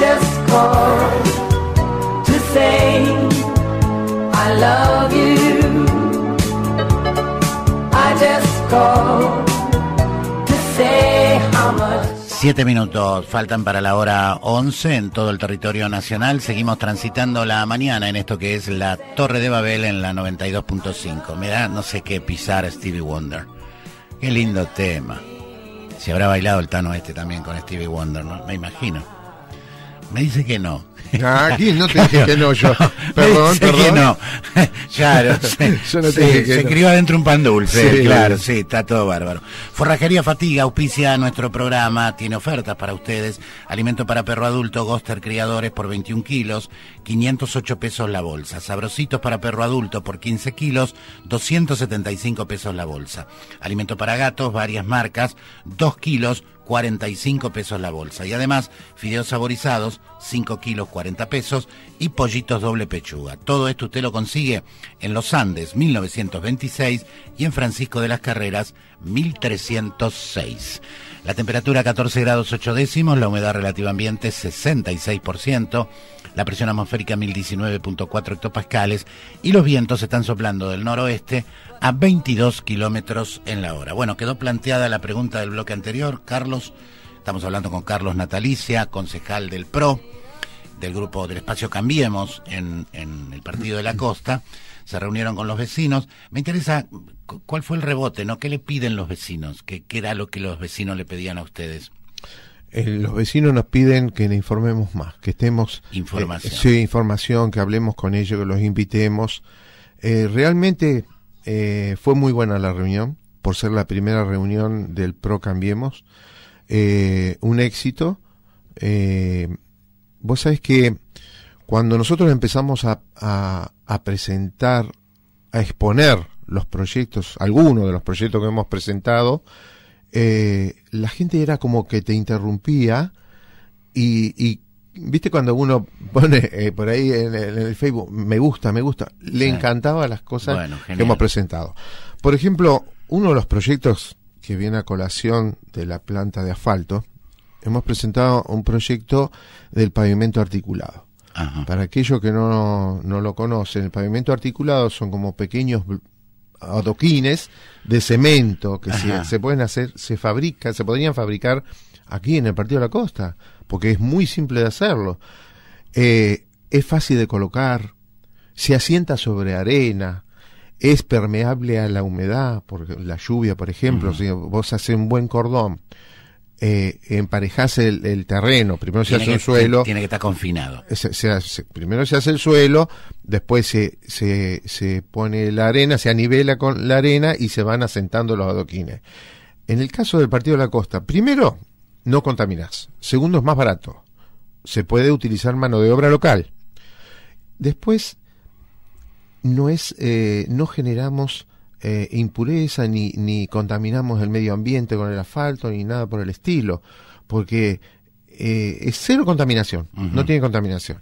7 Siete minutos faltan para la hora 11 en todo el territorio nacional. Seguimos transitando la mañana en esto que es la Torre de Babel en la 92.5. Me da no sé qué pisar Stevie Wonder. Qué lindo tema. Se habrá bailado el Tano este también con Stevie Wonder, ¿no? Me imagino. Me dice que no. Ah, ¿quién no te dije que no yo? Perdón, dice Que no. claro. se crió adentro un pan dulce, claro, sí, está todo bárbaro. Forrajería Fatiga auspicia nuestro programa, tiene ofertas para ustedes. Alimento para perro adulto, Goster Criadores por 21 kilos, 508 pesos la bolsa. Sabrositos para perro adulto por 15 kilos, 275 pesos la bolsa. Alimento para gatos, varias marcas, 2 kilos, 45 pesos la bolsa. Y además, fideos saborizados, 5 kilos, 40 pesos, y pollitos doble pechuga. Todo esto usted lo consigue en Los Andes, 1926, y en Francisco de las Carreras, 1306. La temperatura 14 grados 8 décimos, la humedad relativa ambiente 66% la presión atmosférica 1019.4 hectopascales y los vientos están soplando del noroeste a 22 kilómetros en la hora. Bueno, quedó planteada la pregunta del bloque anterior, Carlos. Estamos hablando con Carlos Natalicia, concejal del PRO, del grupo del espacio Cambiemos en, el Partido de la Costa. Se reunieron con los vecinos. Me interesa cuál fue el rebote, ¿no? ¿Qué le piden los vecinos? qué era lo que los vecinos le pedían a ustedes? Eh, los vecinos nos piden que le informemos más, que estemos... Eh, información. sí, información, que hablemos con ellos, que los invitemos. Eh, realmente fue muy buena la reunión, por ser la primera reunión del PRO Cambiemos. un éxito. Vos sabés que cuando nosotros empezamos a presentar, a exponer los proyectos, algunos de los proyectos que hemos presentado, eh, la gente era como que te interrumpía y, viste cuando uno pone eh, por ahí en el, Facebook, me gusta, me gusta, le encantaba las cosas que hemos presentado. Por ejemplo, uno de los proyectos que viene a colación de la planta de asfalto, hemos presentado un proyecto del pavimento articulado. Para aquellos que no, no, lo conocen, el pavimento articulado son como pequeños adoquines de cemento que se, pueden hacer, se fabrica se podrían fabricar aquí en el Partido de la Costa, porque es muy simple de hacerlo. Eh, es fácil de colocar, se asienta sobre arena, es permeable a la humedad, porque la lluvia, por ejemplo, si vos haces un buen cordón eh, emparejase el, terreno. Primero se hace el suelo. Tiene que estar confinado. Eh, primero se hace el suelo, después se, se, se pone la arena, se anivela con la arena y se van asentando los adoquines. En el caso del Partido de la Costa, primero, no contaminás. Segundo, es más barato. Se puede utilizar mano de obra local. Después, no es, eh, no generamos eh, impureza, ni, ni contaminamos el medio ambiente con el asfalto, ni nada por el estilo, porque eh, es cero contaminación, no tiene contaminación.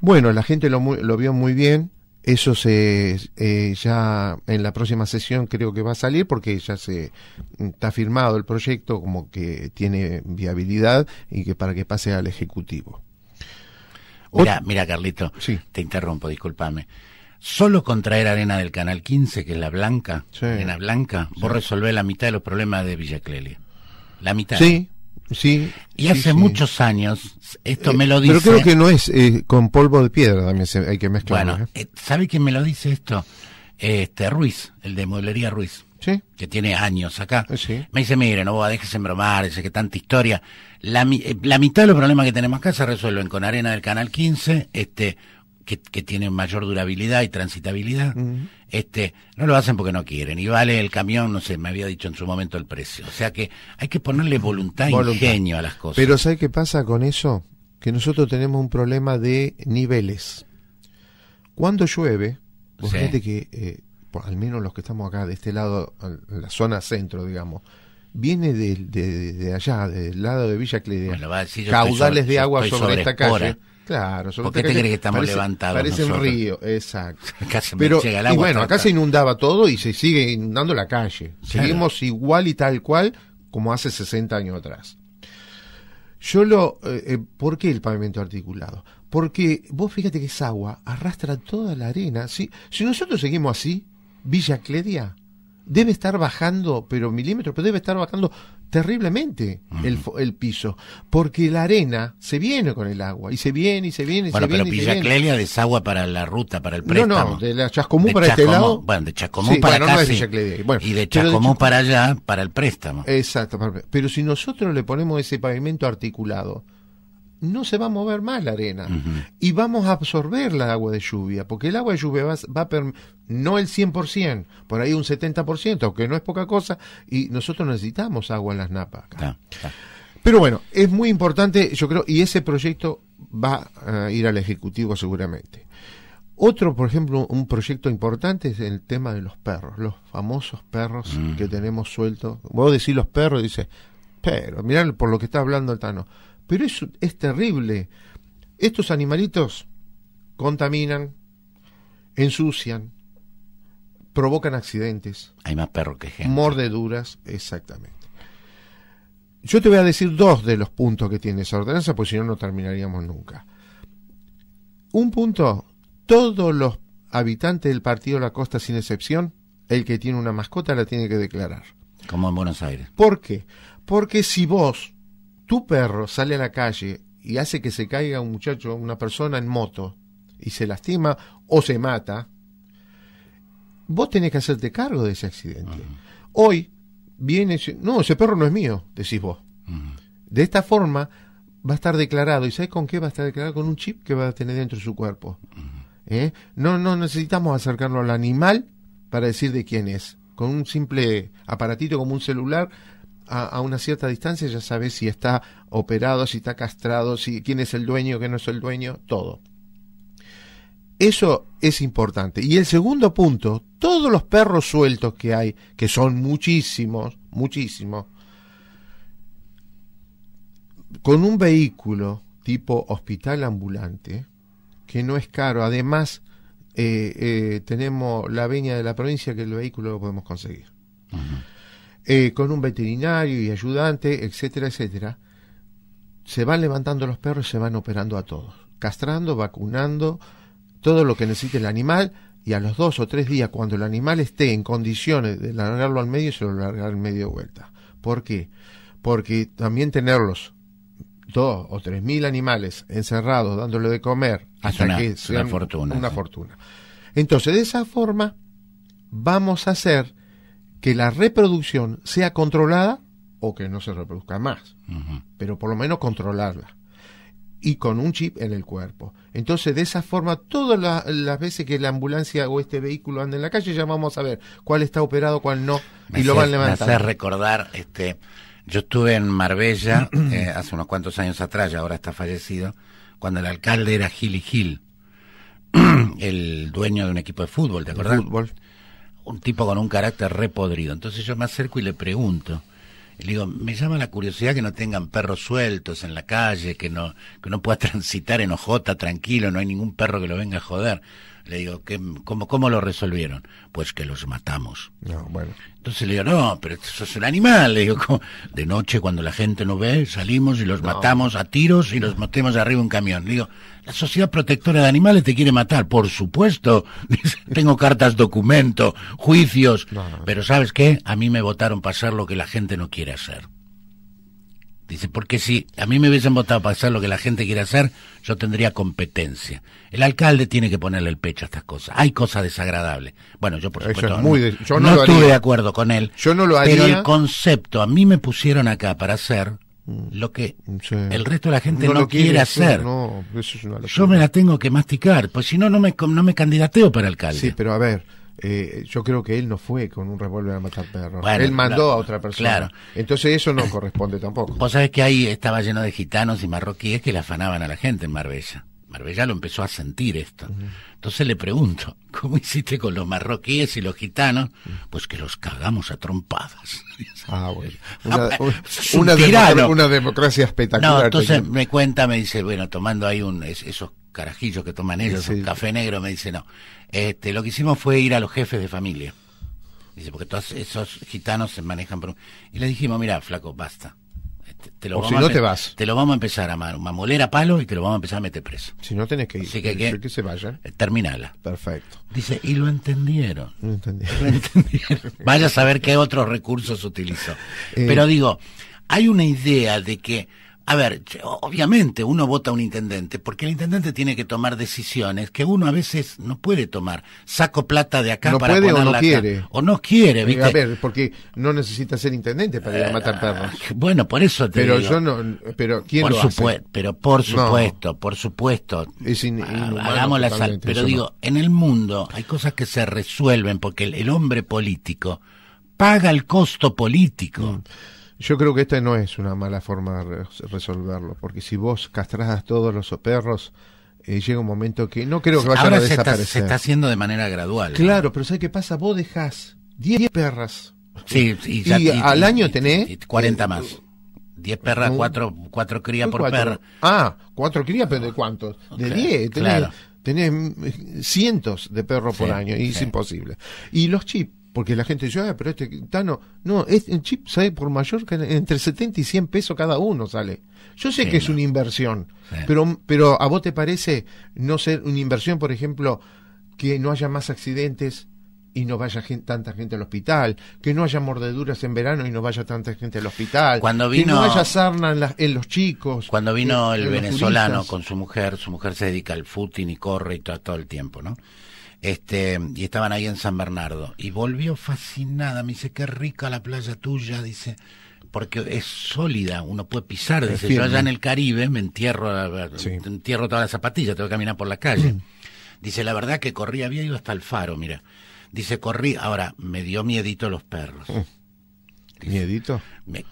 Bueno, la gente lo, lo vio muy bien, eso se eh, ya en la próxima sesión creo que va a salir porque ya se mm, está firmado el proyecto como que tiene viabilidad y que para que pase al ejecutivo. Mira, mira Carlito, te interrumpo, discúlpame. Solo con traer arena del Canal 15, que es la blanca, arena blanca, vos resolvés la mitad de los problemas de Villa Clelia. La mitad. Sí, sí. Y hace muchos años, esto eh, me lo dice... Pero creo que no es eh, con polvo de piedra, también hay que mezclar. Bueno, ¿eh? ¿sabe quién me lo dice esto? Este Ruiz, el de Mueblería Ruiz. Sí. que tiene años acá, me dice, mire, no vos déjese bromar, dice que tanta historia. La, la, mitad de los problemas que tenemos acá se resuelven con arena del Canal 15, este, que, tienen mayor durabilidad y transitabilidad, este, no lo hacen porque no quieren. Y vale el camión, no sé, me había dicho en su momento el precio. O sea que hay que ponerle voluntad, y e ingenio a las cosas. Pero ¿sabes qué pasa con eso? Que nosotros tenemos un problema de niveles. Cuando llueve, vos gente que, eh, por, al menos los que estamos acá, de este lado, la zona centro, digamos, viene de, de, allá, del lado de Villa Cleide caudales de agua sobre, esta Claro, ¿Por qué te crees que estamos parece, levantados? Parece un río, exacto. Pero, y bueno, acá se inundaba todo y se sigue inundando la calle. Seguimos igual y tal cual como hace 60 años atrás. Yo lo. Eh, eh, ¿Por qué el pavimento articulado? Porque vos fíjate que esa agua arrastra toda la arena. Si, si nosotros seguimos así, Villa Cledia debe estar bajando, pero milímetros, pero debe estar bajando terriblemente el, el, piso, porque la arena se viene con el agua, y se viene, y se viene, y se viene. Bueno, pero Villa desagua para la ruta, para el préstamo. No, no, de la Chascomú para este lado. Bueno, de Chascomú para y de Chascomú para allá, para el préstamo. Exacto, pero si nosotros le ponemos ese pavimento articulado, no se va a mover más la arena y vamos a absorber la agua de lluvia, porque el agua de lluvia va, va no el 100%, por ahí un 70%, aunque no es poca cosa, y nosotros necesitamos agua en las napas. Pero bueno, es muy importante, yo creo, y ese proyecto va a eh, ir al Ejecutivo seguramente. Otro, por ejemplo, un proyecto importante es el tema de los perros, los famosos perros mm. que tenemos sueltos. a decir los perros, dice, pero mirá por lo que está hablando el Tano. Pero eso es terrible. Estos animalitos contaminan, ensucian, provocan accidentes. Hay más perros que gente. Mordeduras, exactamente. Yo te voy a decir dos de los puntos que tiene esa ordenanza, porque si no, no terminaríamos nunca. Un punto, todos los habitantes del partido de la costa, sin excepción, el que tiene una mascota la tiene que declarar. Como en Buenos Aires. ¿Por qué? Porque si vos tu perro sale a la calle y hace que se caiga un muchacho, una persona en moto y se lastima o se mata, vos tenés que hacerte cargo de ese accidente. Hoy viene, no, ese perro no es mío, decís vos. De esta forma va a estar declarado, ¿y sabes con qué va a estar declarado? Con un chip que va a tener dentro de su cuerpo. ¿Eh? No, no necesitamos acercarnos al animal para decir de quién es. Con un simple aparatito como un celular a, una cierta distancia ya sabes si está operado, si está castrado, si quién es el dueño, quién no es el dueño, todo. Eso es importante. Y el segundo punto, todos los perros sueltos que hay, que son muchísimos, muchísimos, con un vehículo tipo hospital ambulante, que no es caro, además eh, eh, tenemos la veña de la provincia que el vehículo lo podemos conseguir. Eh, con un veterinario y ayudante, etcétera, etcétera, se van levantando los perros, y se van operando a todos, castrando, vacunando, todo lo que necesite el animal, y a los dos o tres días, cuando el animal esté en condiciones de largarlo al medio, se lo larga en medio vuelta. ¿Por qué? Porque también tenerlos dos o tres mil animales encerrados, dándole de comer, hasta que sea una fortuna. Una fortuna. Entonces, de esa forma, vamos a hacer que la reproducción sea controlada o que no se reproduzca más, pero por lo menos controlarla y con un chip en el cuerpo. Entonces, de esa forma, todas las, veces que la ambulancia o este vehículo anda en la calle, ya vamos a ver cuál está operado, cuál no, y lo van levantando. Me hace recordar, este, yo estuve en Marbella eh, hace unos cuantos años atrás, y ahora está fallecido, cuando el alcalde era Gil y Gil, el dueño de un equipo de fútbol, ¿te acordás? Fútbol un tipo con un carácter repodrido. Entonces yo me acerco y le pregunto. le digo, me llama la curiosidad que no tengan perros sueltos en la calle, que no, que no pueda transitar en tranquilo, no hay ningún perro que lo venga a joder. Le digo, cómo, ¿cómo lo resolvieron? Pues que los matamos. No, bueno. Entonces le digo, no, pero eso es un animal. Le digo, de noche cuando la gente no ve, salimos y los matamos a tiros y los metemos arriba en un camión. Le digo, la Sociedad Protectora de Animales te quiere matar, por supuesto. Tengo cartas, documento, juicios. Pero ¿sabes qué? A mí me votaron para hacer lo que la gente no quiere hacer. Dice, porque si a mí me hubiesen votado para hacer lo que la gente quiere hacer, yo tendría competencia. El alcalde tiene que ponerle el pecho a estas cosas. Hay cosas desagradables. Bueno, yo por supuesto no, estuve de acuerdo con él. Pero el concepto, a mí me pusieron acá para hacer mm. lo que el resto de la gente no, quiere, hacer. yo me la tengo que masticar, pues si no, no me, no me candidateo para alcalde. Sí, pero a ver, eh, yo creo que él no fue con un revólver a matar perros. él mandó a otra persona. Entonces eso no corresponde tampoco. Vos sabés que ahí estaba lleno de gitanos y marroquíes que le afanaban a la gente en Marbella. Marbella lo empezó a sentir esto. Entonces le pregunto, ¿cómo hiciste con los marroquíes y los gitanos? Pues que los cagamos a trompadas. Ah, Una, ah, una, democracia espectacular. entonces me cuenta, me dice, bueno, tomando ahí un, esos carajillos que toman ellos, un café negro, me dice, no. Este, lo que hicimos fue ir a los jefes de familia. Dice, porque todos esos gitanos se manejan por Y le dijimos, mira, flaco, basta. Este, te, lo si no te vas. Te lo vamos a empezar a, a moler a palo y te lo vamos a empezar a meter preso. Si no tenés que ir. Así que, que, se vaya. Eh, terminala. Perfecto. Dice, y lo entendieron. entendieron. Vaya a saber qué otros recursos utilizó. Eh, Pero digo, hay una idea de que a ver, obviamente uno vota a un intendente, porque el intendente tiene que tomar decisiones que uno a veces no puede tomar. Saco plata de acá no para puede o no quiere. O no quiere, eh, ¿viste? A ver, porque no necesita ser intendente para ir a matar ah, perros. Bueno, por eso te pero yo no, pero ¿quién por lo Pero por supuesto, por supuesto. Es ah, inhumano, sal pero digo, en el mundo hay cosas que se resuelven porque el, hombre político paga el costo político. Mm. Yo creo que esta no es una mala forma de resolverlo, porque si vos castras a todos los perros, eh, llega un momento que no creo que vayan a desaparecer. Se está, se está haciendo de manera gradual. Claro, pero ¿sabes qué pasa? Vos dejás 10 perras. Sí, y, al año tenés. 40 eh, más. 10 perras, 4 cuatro, crías por perra. Ah, 4 crías, pero ¿de cuántos? De 10. tenés, claro. tenés, eh, cientos de perros por año y es imposible. Y los chips porque la gente dice, ah, pero este Tano, no, es, el chip sale por mayor que entre 70 y 100 pesos cada uno sale. Yo sé que es una inversión, pero, pero ¿a vos te parece no ser una inversión, por ejemplo, que no haya más accidentes y no vaya tanta gente al hospital, que no haya mordeduras en verano y no vaya tanta gente al hospital, que no haya sarna en, los chicos. Cuando vino eh, el venezolano con su mujer, su mujer se dedica al footing y corre y todo, todo el tiempo, ¿no? este, y estaban ahí en San Bernardo. Y volvió fascinada, me dice, qué rica la playa tuya, dice, porque es sólida, uno puede pisar. Dice, yo allá en el Caribe me entierro, entierro toda las zapatillas, tengo que caminar por la calle. Mm. Dice, la verdad que corrí había ido hasta el faro, mira. Dice, corrí, ahora me dio miedito los perros. Mm. ¿Miedito?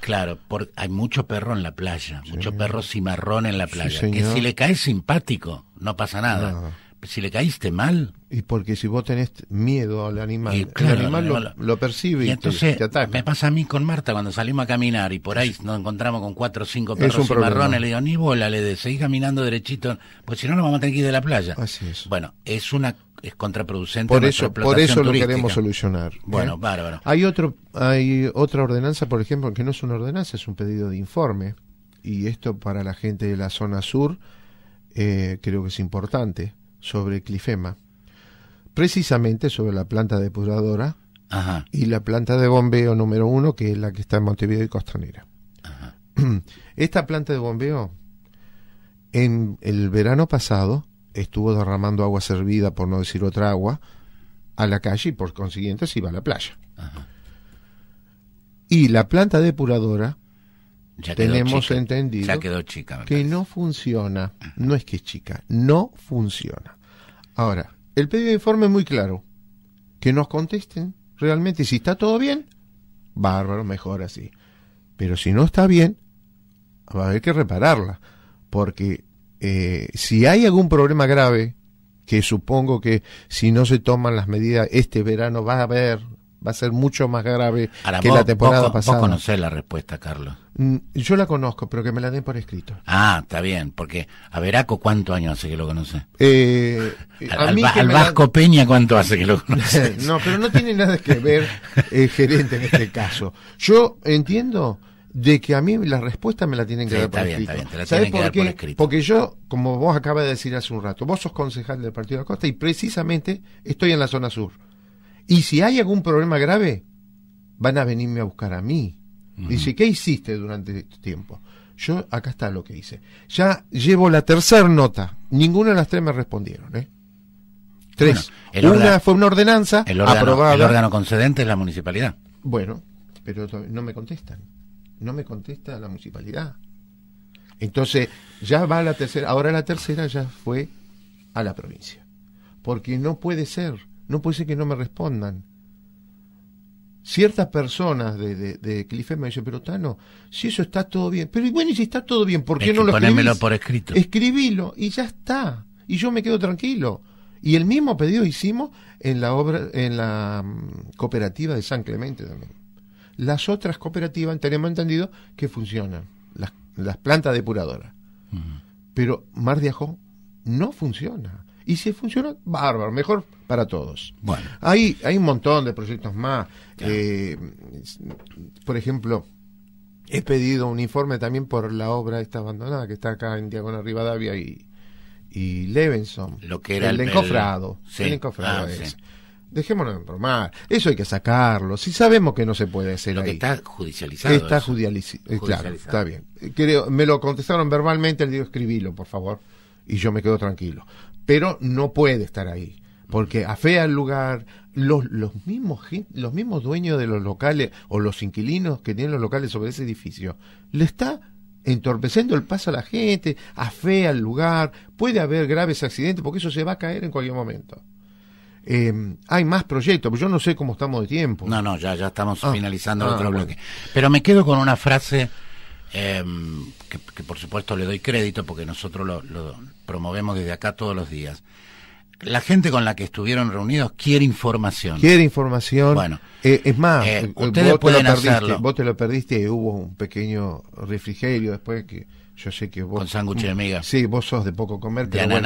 claro, hay mucho perro en la playa, mucho perro cimarrón en la playa, que si le cae simpático, no pasa nada si le caíste mal. Y porque si vos tenés miedo al animal, el animal, lo, percibe y, entonces, te, Me pasa a mí con Marta cuando salimos a caminar y por ahí nos encontramos con cuatro o cinco perros marrones, le digo, ni bola, le de, seguís caminando derechito, pues si no nos vamos a tener que ir de la playa. Así es. Bueno, es una es contraproducente. Por eso, por eso lo queremos solucionar. Bueno, bárbaro. Hay otro, hay otra ordenanza, por ejemplo, que no es una ordenanza, es un pedido de informe. Y esto para la gente de la zona sur eh, creo que es importante sobre clifema, precisamente sobre la planta depuradora y la planta de bombeo número uno, que es la que está en Montevideo y Costanera. Esta planta de bombeo, en el verano pasado, estuvo derramando agua servida, por no decir otra agua, a la calle y por consiguiente se iba a la playa. Y la planta depuradora tenemos entendido que no funciona. No es que es chica, no funciona. Ahora, el pedido de informe es muy claro. Que nos contesten realmente si está todo bien, bárbaro, mejor así. Pero si no está bien, va a haber que repararla. Porque eh, si hay algún problema grave, que supongo que si no se toman las medidas este verano va a haber va a ser mucho más grave que la temporada pasada. Vos conocés la respuesta, Carlos. Mm, yo la conozco, pero que me la den por escrito. Ah, está bien, porque a Veraco, ¿cuánto años hace que lo conoce? Eh, al, Vasco Peña, ¿cuánto hace que lo conoce? no, pero no tiene nada que ver el eh, gerente en este caso. Yo entiendo de que a mí la respuesta me la tienen que dar por bien, Está Bien, la por qué? Por escrito. Porque yo, como vos acabas de decir hace un rato, vos sos concejal del Partido de la Costa y precisamente estoy en la zona sur. Y si hay algún problema grave, van a venirme a buscar a mí. Dice, ¿qué hiciste durante este tiempo? Yo, acá está lo que hice. Ya llevo la tercera nota. Ninguna de las tres me respondieron, ¿eh? Tres. una fue una ordenanza El órgano concedente es la municipalidad. Bueno, pero no me contestan. No me contesta la municipalidad. Entonces, ya va la tercera. Ahora la tercera ya fue a la provincia. Porque no puede ser no puede ser que no me respondan. Ciertas personas de, de, Clifford me dicen, pero Tano, si eso está todo bien, pero bueno, y si está todo bien, ¿por qué no lo escribís? por escrito. Escribilo y ya está. Y yo me quedo tranquilo. Y el mismo pedido hicimos en la obra, en la mm, cooperativa de San Clemente también. Las otras cooperativas tenemos entendido que funcionan, las, plantas depuradoras. Pero Mar de Ajó no funciona. Y si funciona, bárbaro, mejor para todos. Bueno. Hay, hay un montón de proyectos más. Eh, por ejemplo, he pedido un informe también por la obra esta abandonada que está acá en Diagonal Rivadavia y, y Levenson. Lo que era el, encofrado. El, ah, sí. encofrado informar. Eso hay que sacarlo. Si sabemos que no se puede hacer lo está judicializado. Está eh, judicializado. Claro, está bien. Eh, creo, me lo contestaron verbalmente, le digo, escribilo, por favor. Y yo me quedo tranquilo pero no puede estar ahí porque afea el lugar, los, los, mismos, los mismos dueños de los locales o los inquilinos que tienen los locales sobre ese edificio, le está entorpeciendo el paso a la gente, afea el lugar, puede haber graves accidentes, porque eso se va a caer en cualquier momento. Em, hay más proyectos, pero yo no sé cómo estamos de tiempo. No, no, ya, ya estamos ah, finalizando otro ah, bloque. Pero me quedo con una frase Em, que, por supuesto le doy crédito porque nosotros lo, promovemos desde acá todos los días la gente con la que estuvieron reunidos quiere información. Quiere información. Bueno, eh, es más, eh, eh, ustedes vos pueden te lo hacerlo. Perdiste, vos te lo perdiste y hubo un pequeño refrigerio después que yo sé que vos. Con sándwich de miga. Sí, vos sos de poco comer. ¿De pero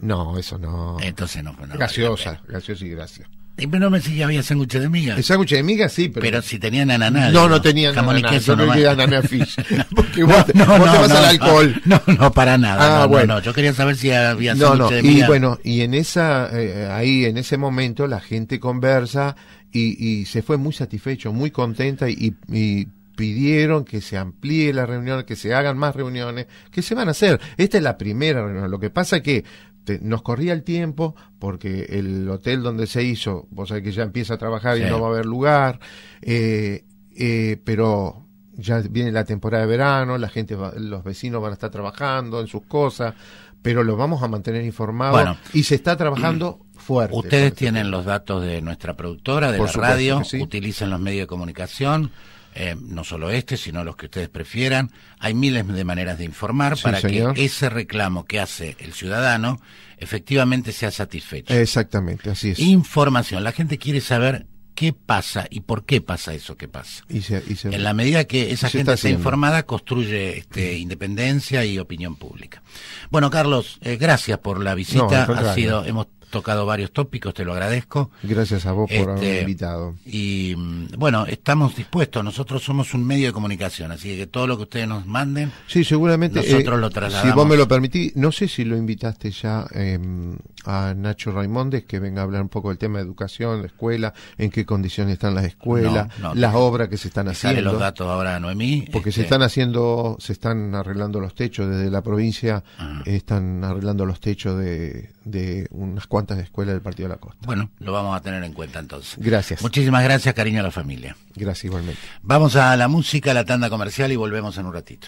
no, eso no. Entonces no. no gaseosa, y gracias. No me si había sándwich de miga. El sándwich de miga sí, pero. Pero si tenían ananá. No, no tenían ananá, Yo no quería ananá fish. Porque no, vos, no, te vas al alcohol. No, no, para nada. Ah, bueno. Yo quería saber si había sándwich de miga. Y bueno, y en esa, eh, ahí, en ese momento, la gente conversa y, se fue muy satisfecho, muy contenta y, y pidieron que se amplíe la reunión, que se hagan más reuniones, que se van a hacer. Esta es la primera reunión. Lo que pasa es que este, nos corría el tiempo porque el hotel donde se hizo, vos sabés que ya empieza a trabajar y no va a haber lugar, eh, eh, pero ya viene la temporada de verano, la gente, los vecinos van a estar trabajando en sus cosas, pero los vamos a mantener informados y se está trabajando mm, fuerte. Ustedes este tienen los datos de nuestra productora, de la radio, utilizan los medios de comunicación. Eh, no solo este, sino los que ustedes prefieran. Hay miles de maneras de informar para que ese reclamo que hace el ciudadano efectivamente sea satisfecho. Exactamente, así es. Información. La gente quiere saber qué pasa y por qué pasa eso que pasa. Y en la medida que esa gente está informada, construye este, mm. independencia y opinión pública. Bueno, Carlos, eh, gracias por la visita. ha sido, hemos tocado varios tópicos, te lo agradezco. Gracias a vos por haberme este, invitado. Y mm, bueno, estamos dispuestos, nosotros somos un medio de comunicación, así que todo lo que ustedes nos manden, sí, seguramente, eh, nosotros lo trasladamos. Si vos me lo permitís, no sé si lo invitaste ya em, a Nacho Raimondes, que venga a hablar un poco del tema de educación, la escuela, en qué condiciones están las escuelas, las obras que se están haciendo. los datos ahora Noemí. Porque se este. están haciendo, se están arreglando los techos desde la provincia, ah. están arreglando los techos de, de unas cuatro Cuántas escuelas del Partido de la Costa. Bueno, lo vamos a tener en cuenta entonces. Gracias. Muchísimas gracias, cariño a la familia. Gracias igualmente. Vamos a la música, a la tanda comercial y volvemos en un ratito.